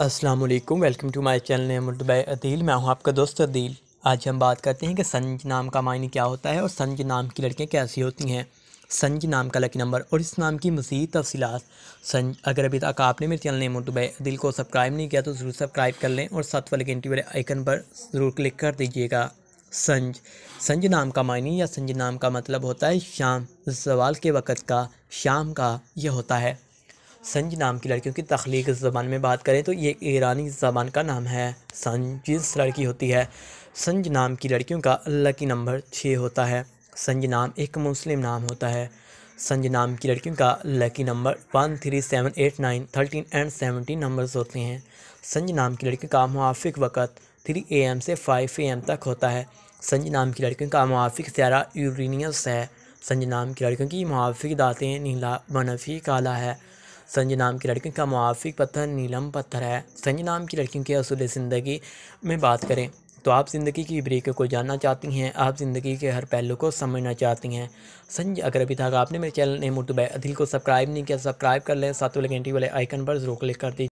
अस्सलाम वालेकुम welcome to my channel Dubai Adeel मैं हूं आपका दोस्त अदील आज हम बात करते हैं कि संज नाम का मायने क्या होता है और संज नाम की लड़कियां कैसी होती हैं संज नाम का लकी नंबर और इस नाम की मज़ीद तफसीत संज अगर अभी तक आपने मेरे चैनल दुबई अदील को सब्सक्राइब नहीं किया तो ज़रूर सब्सक्राइब कर लें और साथ वाले घंटी वाले आइकन पर ज़रूर क्लिक कर दीजिएगा संज संज नाम का मायने या संज नाम का मतलब होता है शाम सवाल के वक़्त का शाम का यह होता है संज नाम की लड़कियों की तख्लीक ज़बान में बात करें तो ये ईरानी ज़बान का नाम है संज जिस लड़की होती है संज नाम की लड़कियों का लकी नंबर छः होता है संज नाम एक मुस्लिम नाम होता है संज नाम की लड़कियों का lucky number one three seven eight nine thirteen and seventeen numbers होते हैं संज नाम की लड़कियों का मुआफ़ वक़्त थ्री ए एम से फाइव ए एम तक होता है संज नाम की लड़कियों का मुआफ़ सारा यूरिनियस है संज नाम की लड़कियों की मुआफ़ दातें नीला मनफी काला है संजय नाम की लड़की का मुआफिक पत्थर नीलम पत्थर है संजय नाम की लड़कियों के असूल ज़िंदगी में बात करें तो आप ज़िंदगी की ब्रेक को जानना चाहती हैं आप ज़िंदगी के हर पहलू को समझना चाहती हैं संजय अगर अभी तक आपने मेरे चैनल ने मुर्तुबा अधिल को सब्सक्राइब नहीं किया सब्सक्राइब कर लें साथ वाले घंटी वाले आइकन पर जरूर क्लिक कर दीजिए